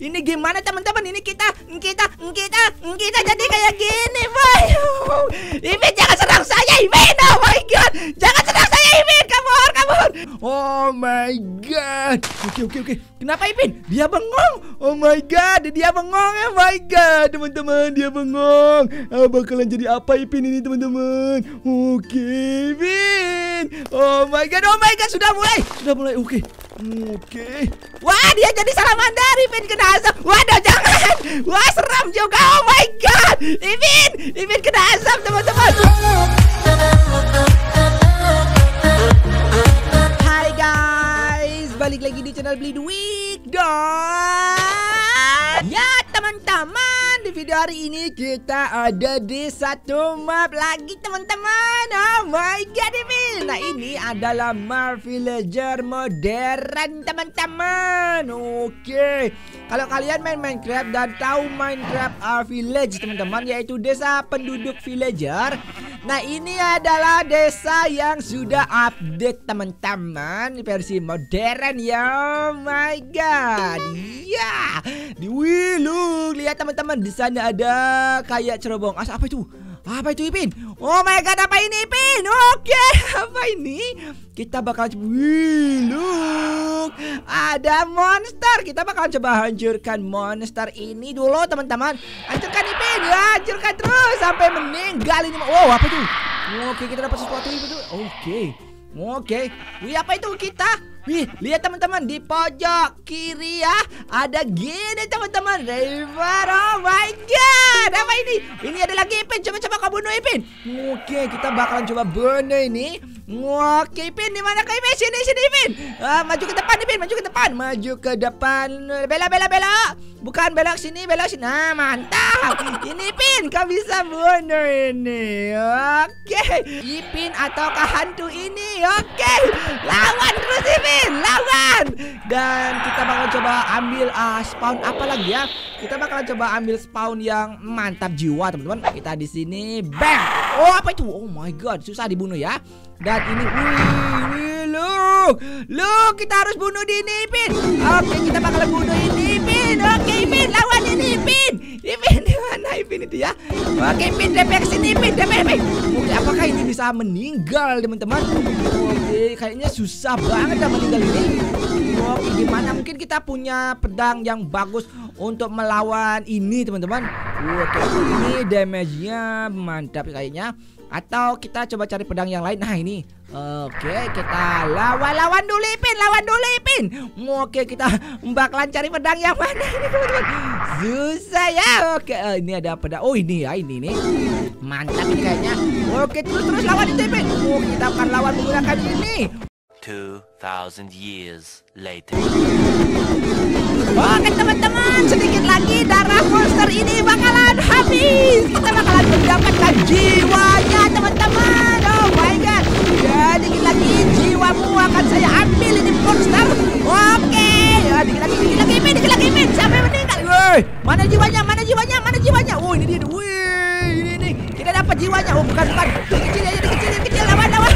Ini gimana teman-teman? Ini kita, kita, kita, kita jadi kayak gini, boy. Imin jangan serang saya, Imin. Oh my god, jangan serang saya, Imin. Kabur, kabur. Oh my god. Oke, oke, oke. Kenapa Ipin? Dia bengong. Oh my god, dia bengong. Oh my god, teman-teman, dia bengong. Ah, bakalan jadi apa Ipin ini, teman-teman? Oke, Ipin. Oh my god, oh my god, sudah mulai. Sudah mulai. Oke, Oke. Wah, dia jadi salamander. Ipin kena azab. Waduh, jangan. Wah, seram juga. Oh my god. Ipin, Ipin kena azab, teman-teman. Hai guys, balik lagi di channel Bleed Week dong. Ya, teman-teman di video hari ini kita ada di satu map lagi teman-teman Oh my god ini Nah ini adalah map villager modern teman-teman Oke Kalau kalian main Minecraft dan tahu Minecraft uh, Village teman-teman Yaitu desa penduduk villager Nah ini adalah desa yang sudah update teman-teman Versi modern ya Oh my god Ya yeah. Wih Lihat teman-teman di sana ada kayak cerobong as Apa itu? Apa itu Ipin? Oh my god apa ini Ipin? Oke okay. Apa ini? Kita bakal Wih look masuk Ada monster Kita bakalan coba hancurkan monster ini dulu teman-teman Hancurkan Ipin Hancurkan terus Sampai meninggal ini Wow apa itu? Oke kita dapat sesuatu itu Oke Oke Wih apa itu kita Wih, lihat teman-teman di pojok kiri ya ada gini teman-teman River. Oh my god, apa ini? Ini ada lagi Ipin. Coba-coba kau bunuh Ipin. Oke, kita bakalan coba bunuh ini. Wah, Kevin di mana Kevin? Sini sini Kevin. Ah, maju ke depan Kevin, maju ke depan, maju ke depan. Bela bela bela. Bukan belok sini, belok sini. Nah, mantap. Ini Pin, kau bisa bunuh ini. Oke. Ipin atau hantu ini. Oke. Lawan terus Ipin, lawan. Dan kita bakal coba ambil uh, spawn apa lagi ya? Kita bakal coba ambil spawn yang mantap jiwa, teman-teman. Kita di sini bang. Oh apa itu? Oh my god, susah dibunuh ya. Dan ini, wih, wih, lu, look kita harus bunuh di ini, Pin. Oke, kita bakal bunuh ini, Pin. Oke, okay, Pin, lawan ini, Pin. Ipin di mana Ipin itu ya? Oke, Ipin DP ke sini, Ipin DP, Ipin. Oke, apakah ini bisa meninggal, teman-teman? Oke, kayaknya susah banget ya meninggal ini. Oke, gimana? Mungkin kita punya pedang yang bagus untuk melawan ini teman-teman. Oke, ini damage-nya mantap kayaknya. Atau kita coba cari pedang yang lain. Nah, ini Oke, kita lawan-lawan dulu Ipin, lawan dulu Ipin. Oke, kita bakalan cari pedang yang mana ini teman-teman. Susah ya. Oke, eh, ini ada pedang. Oh, ini ya, ini nih. Mantap ini kayaknya. Oke, terus-terus lawan itu Ipin. Oke oh, kita akan lawan menggunakan ini. 2,000 years later. Oke teman-teman, sedikit lagi darah monster ini bakalan habis. Kita bakalan mendapatkan jiwanya teman-teman. Oh my god. Ya, dikit lagi jiwamu akan saya ambil ini monster. Oke, ya dikit lagi, dikit lagi, min, dikit lagi, min. Siapa yang meninggal? Woi, mana jiwanya? Mana jiwanya? Mana jiwanya? Oh, ini dia. Wih, ini ini. Kita dapat jiwanya. Oh, bukan, bukan. kecil aja, kecil kecil, Lawan, lawan.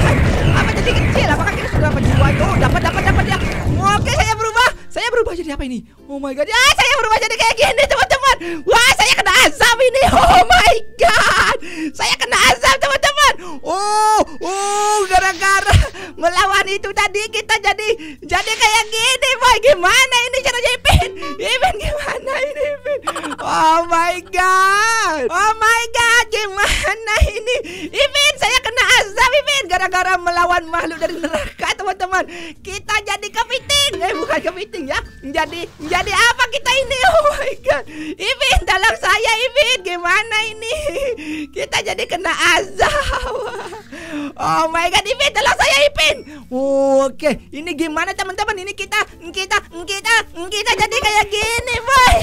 Apa jadi kecil apakah kita sudah menjiwai oh dapat dapat dapat ya oke saya berubah saya berubah jadi apa ini oh my god ya saya berubah jadi kayak gini teman-teman wah saya kena azab ini oh my god saya kena azab teman-teman oh oh gara-gara melawan itu tadi kita jadi jadi kayak gini boy gimana ini cara Ipin Ipin gimana ini Ipin oh my god oh my god gimana ini Ipin gara-gara melawan makhluk dari neraka teman-teman kita jadi kepiting eh bukan kepiting ya jadi jadi apa kita ini oh my god Ipin dalam saya Ipin gimana ini kita jadi kena azab oh my god Ipin dalam saya Ipin oh, oke okay. ini gimana teman-teman ini kita kita kita kita jadi kayak gini boy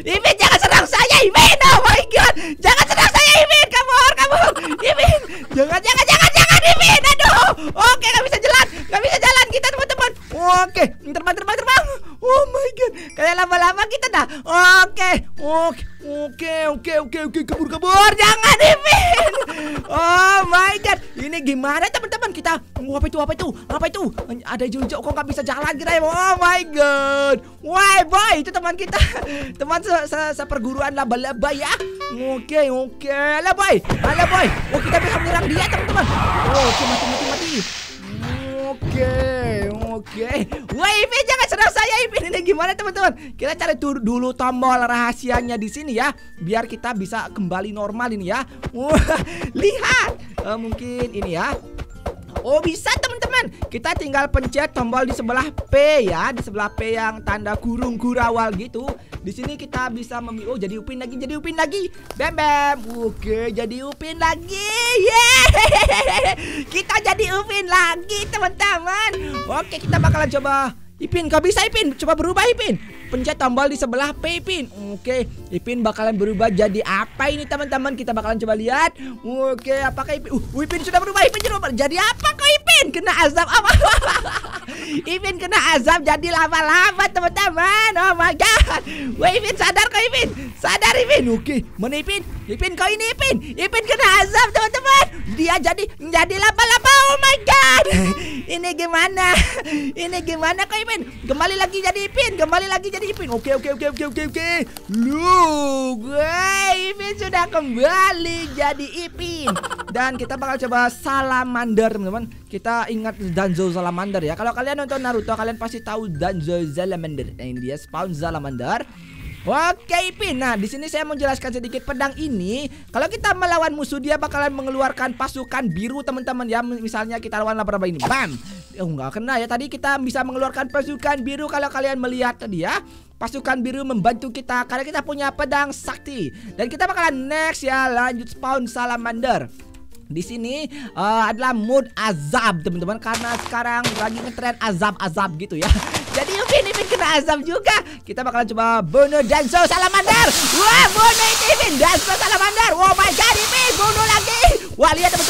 Ipin jangan serang saya Ipin oh my god jangan serang saya Ipin kamu oke kabur kabur jangan Ipin oh my god ini gimana teman-teman kita oh, apa itu apa itu apa itu ada hijau kok nggak bisa jalan kita ya? oh my god why boy itu teman kita teman se -se seperguruan laba-laba ya oke oke okay. boy ala boy oh kita bisa menyerang dia teman-teman oh oke mati mati mati oke oke okay. why Ipin Anak saya Ipin ini gimana teman-teman? Kita cari dulu tombol rahasianya di sini ya, biar kita bisa kembali normal ini ya. Wah, lihat. Uh, mungkin ini ya. Oh bisa teman-teman Kita tinggal pencet tombol di sebelah P ya Di sebelah P yang tanda kurung gurawal gitu di sini kita bisa memilih Oh jadi upin lagi Jadi upin lagi Bem bem Oke jadi upin lagi Yeah. Kita jadi upin lagi teman-teman Oke kita bakalan coba Ipin kau bisa Ipin coba berubah Ipin pencet tombol di sebelah P Ipin oke Ipin bakalan berubah jadi apa ini teman-teman kita bakalan coba lihat oke apakah Ipin uh Ipin sudah berubah Ipin sudah berubah jadi apa kau Ipin kena azab apa Ipin kena azab jadi lava-lava teman-teman oh my god Wah Ipin sadar kau Ipin Sadar Ipin Oke Mana Ipin Ipin kau ini Ipin Ipin kena azab teman-teman Dia jadi Jadi laba-laba Oh my god Ini gimana Ini gimana kau Ipin Kembali lagi jadi Ipin Kembali lagi jadi Ipin Oke oke oke oke oke oke Lu Gue Ipin sudah kembali Jadi Ipin dan kita bakal coba salamander teman-teman kita ingat danzo salamander ya kalau kalian nonton Naruto kalian pasti tahu danzo salamander nah ini dia spawn salamander Oke Ipin, nah di sini saya menjelaskan sedikit pedang ini. Kalau kita melawan musuh dia bakalan mengeluarkan pasukan biru teman-teman ya. Misalnya kita lawan laba ini, bam. Oh nggak kena ya. Tadi kita bisa mengeluarkan pasukan biru kalau kalian melihat tadi ya. Pasukan biru membantu kita karena kita punya pedang sakti. Dan kita bakalan next ya lanjut spawn salamander di sini uh, adalah mood azab teman-teman karena sekarang lagi ngetren azab-azab gitu ya. Jadi Upin Ipin kena azab juga. Kita bakalan coba bunuh danzo Salamander. Wah, bunuh Ipin danzo Salamander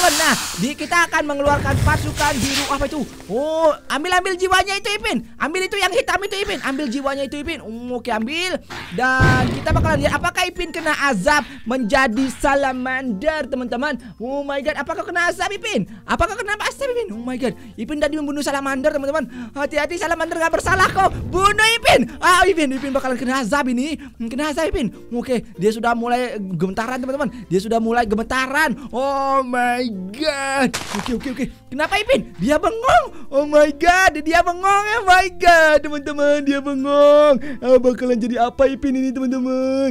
turun. Nah di, kita akan mengeluarkan pasukan biru Apa itu? Oh ambil-ambil jiwanya itu Ipin Ambil itu yang hitam itu Ipin Ambil jiwanya itu Ipin um, Oke ambil Dan kita bakalan lihat apakah Ipin kena azab Menjadi salamander teman-teman Oh my god apakah kena azab Ipin? Apakah kena Ipin Oh my god Ipin tadi membunuh salamander teman-teman Hati-hati salamander gak bersalah kok Bunuh Ipin Ah Ipin Ipin bakalan kena azab ini hmm, Kena azab Ipin Oke dia sudah mulai gemetaran teman-teman Dia sudah mulai gemetaran Oh my god Oke oke oke Kenapa Ipin? Dia bengong Oh my god Dia bengong Oh my god Teman-teman dia bengong ah, Bakalan jadi apa Ipin ini teman-teman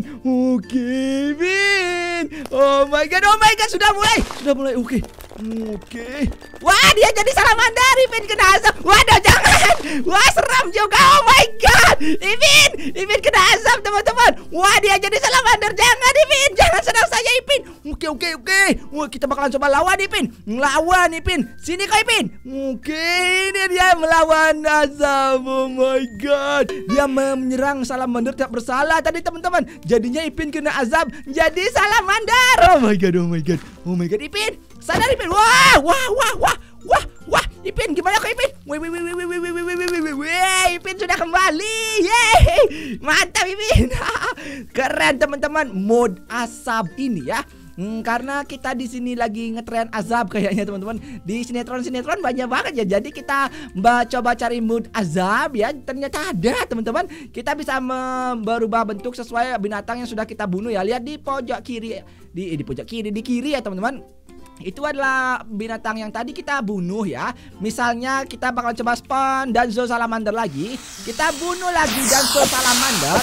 Oke Ipin amin. Oh my god, oh my god, sudah mulai, sudah mulai. Oke, okay. oke. Okay. Wah, dia jadi salamander, Ipin kena azab. Waduh, jangan. Wah, seram juga. Oh my god, Ipin, Ipin kena azab, teman-teman. Wah, dia jadi salamander. Jangan, Ipin, jangan senang saja Ipin. Oke, okay, oke, oke. Wah, kita bakalan coba lawan, Ipin. Lawan, Ipin. Sini kau, Ipin. Oke, ini dia melawan azab. Oh my god, dia menyerang salamander tidak bersalah tadi, teman-teman. Jadinya Ipin kena azab. Jadi salamander Sadar. Oh my god, oh my god. Oh my god, Ipin. Sadar Ipin. Wah, wah, wah, wah. Wah, wah, Ipin gimana kok Ipin? Wih, wih, wih, wih, wih, wih, wih, wih, wih, wih, Ipin sudah kembali. Yeay. Mantap Ipin. Keren teman-teman mod asap ini ya. Hmm, karena kita di sini lagi ngetren azab kayaknya teman-teman. Di sinetron-sinetron banyak banget ya. Jadi kita coba cari mood azab ya. Ternyata ada teman-teman. Kita bisa berubah bentuk sesuai binatang yang sudah kita bunuh ya. Lihat di pojok kiri di eh, di pojok kiri di kiri ya teman-teman itu adalah binatang yang tadi kita bunuh ya. Misalnya kita bakal coba spawn dan zoo salamander lagi. Kita bunuh lagi dan zoo salamander.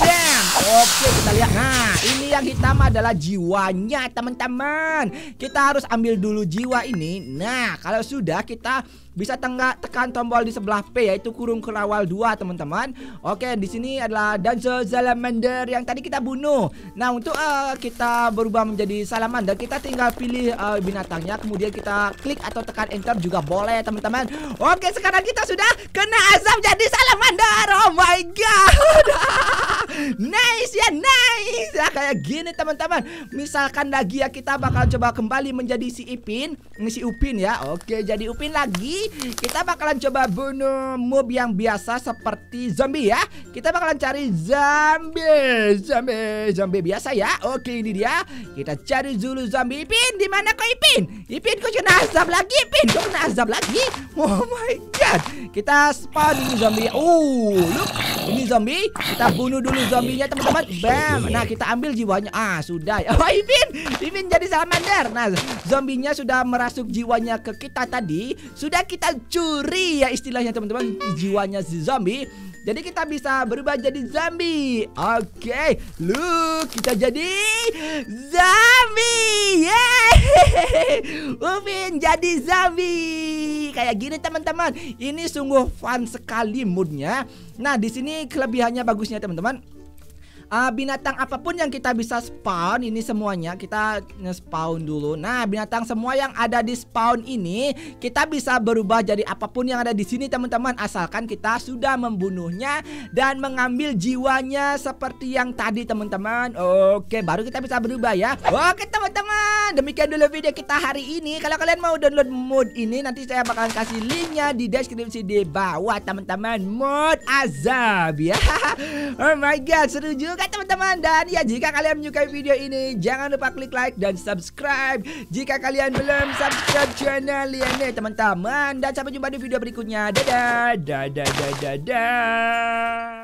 Bam. Oke, kita lihat. Nah, ini yang hitam adalah jiwanya teman-teman Kita harus ambil dulu jiwa ini Nah kalau sudah kita bisa tengah tekan tombol di sebelah P yaitu kurung kerawal 2 teman-teman. Oke, di sini adalah Danzo Salamander yang tadi kita bunuh. Nah, untuk uh, kita berubah menjadi salamander, kita tinggal pilih uh, binatangnya kemudian kita klik atau tekan enter juga boleh teman-teman. Oke, sekarang kita sudah kena azab jadi salamander. Oh my god. Ya kayak gini teman-teman Misalkan lagi ya kita bakal coba kembali menjadi si Ipin Si Upin ya Oke jadi Upin lagi Kita bakalan coba bunuh mob yang biasa seperti zombie ya Kita bakalan cari zombie Zombie Zombie biasa ya Oke ini dia Kita cari dulu zombie Ipin Dimana kau Ipin? Ipin kau kena azab lagi Ipin Kau kena azab lagi Oh my Bukan. Kita spawn zombie. Oh, look. Ini zombie. Kita bunuh dulu zombinya, teman-teman. Bam. Iya. Nah, kita ambil jiwanya. Ah, sudah. Oh, Ipin. Ipin jadi salamander. Nah, zombinya sudah merasuk jiwanya ke kita tadi. Sudah kita curi ya istilahnya, teman-teman. Jiwanya si zombie. Jadi kita bisa berubah jadi zombie. Oke, okay. Look, kita jadi zombie. Yeay. Upin jadi zombie. Kayak gini teman-teman. Ini sungguh fun sekali moodnya. Nah, di sini kelebihannya bagusnya teman-teman uh, binatang apapun yang kita bisa spawn ini semuanya kita spawn dulu. Nah, binatang semua yang ada di spawn ini kita bisa berubah jadi apapun yang ada di sini teman-teman asalkan kita sudah membunuhnya dan mengambil jiwanya seperti yang tadi teman-teman. Oke, baru kita bisa berubah ya. Oke teman-teman, demikian dulu video kita hari ini. Kalau kalian mau download mod ini nanti saya bakalan kasih linknya di deskripsi di bawah teman-teman. Mod azab ya. oh my god, seru juga Oke teman-teman dan ya jika kalian menyukai video ini jangan lupa klik like dan subscribe. Jika kalian belum subscribe channel ini teman-teman dan sampai jumpa di video berikutnya. Dadah dadah dadah dadah.